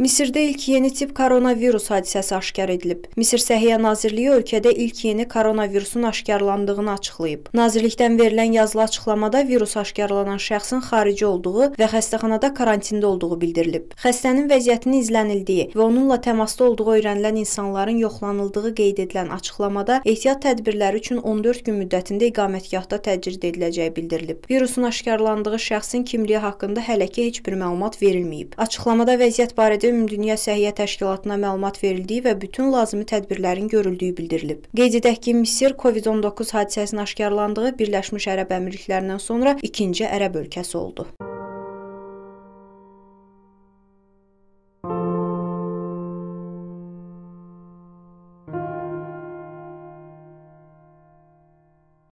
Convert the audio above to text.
Misirdə ilk yeni tip koronavirus hadisəsi aşkar edilib. Misir Səhiyyə Nazirliyi ölkədə ilk yeni koronavirusun aşkarlandığını açıqlayıb. Nazirlikdən verilən yazılı açıqlamada virus aşkarlanan şəxsin xarici olduğu və xəstəxanada karantində olduğu bildirilib. Xəstənin vəziyyətinin izlənildiyi və onunla təmasda olduğu öyrənilən insanların yoxlanıldığı qeyd edilən açıqlamada ehtiyat tədbirləri üçün 14 gün müddətində iqamətgahda təcrid ediləcəyi bildirilib. Virusun aşkarlandığı şəxsin kimliyi haqqında hələ ki heç bir məlumat verilməyib. Açıqlamada vəziyyət barədə Ümumdünya Səhiyyə Təşkilatına məlumat verildiyi və bütün lazımi tədbirlərin görüldüyü bildirilib. Qeyd edək ki, Misir COVID-19 hadisəsinin aşkarlandığı Birləşmiş Ərəb Əmirliklərindən sonra ikinci ərəb ölkəsi oldu.